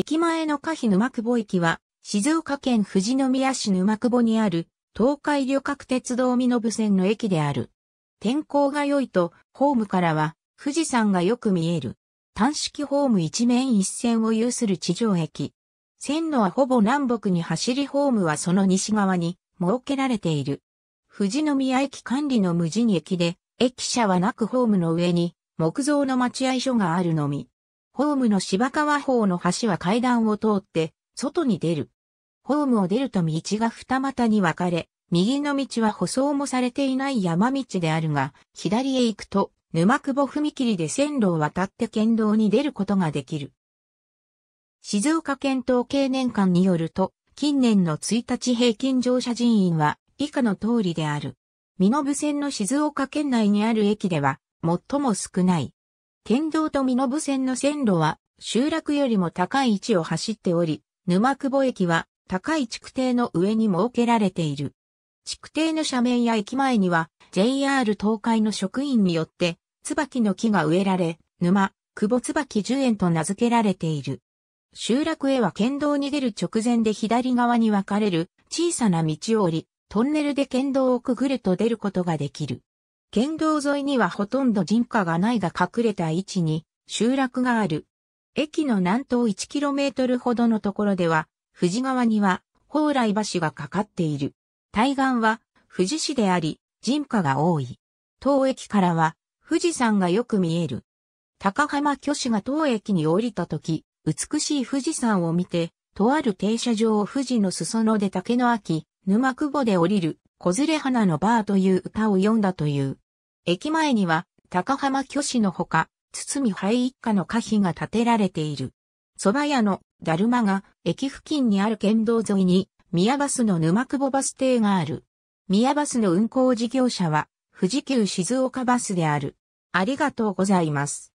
駅前の可否沼久保駅は、静岡県富士宮市沼久保にある、東海旅客鉄道身延線の駅である。天候が良いと、ホームからは、富士山がよく見える。単式ホーム一面一線を有する地上駅。線路はほぼ南北に走りホームはその西側に設けられている。富士宮駅管理の無人駅で、駅舎はなくホームの上に木造の待合所があるのみ。ホームの芝川方の橋は階段を通って、外に出る。ホームを出ると道が二股に分かれ、右の道は舗装もされていない山道であるが、左へ行くと、沼久保踏切で線路を渡って県道に出ることができる。静岡県統計年間によると、近年の1日平均乗車人員は以下の通りである。身延線の静岡県内にある駅では、最も少ない。県道と身延線の線路は集落よりも高い位置を走っており、沼久保駅は高い築堤の上に設けられている。築堤の斜面や駅前には JR 東海の職員によって椿の木が植えられ、沼、久保椿樹園と名付けられている。集落へは県道に出る直前で左側に分かれる小さな道を降り、トンネルで県道をくぐると出ることができる。県道沿いにはほとんど人家がないが隠れた位置に集落がある。駅の南東 1km ほどのところでは、富士川には蓬莱橋がかかっている。対岸は富士市であり、人家が多い。当駅からは富士山がよく見える。高浜巨子が当駅に降りた時、美しい富士山を見て、とある停車場を富士の裾野で竹の秋、沼久保で降りる小連れ花のバーという歌を読んだという。駅前には、高浜虚子のほか、堤灰一家の歌碑が建てられている。蕎麦屋のだるまが駅付近にある県道沿いに宮バスの沼久保バス停がある。宮バスの運行事業者は富士急静岡バスである。ありがとうございます。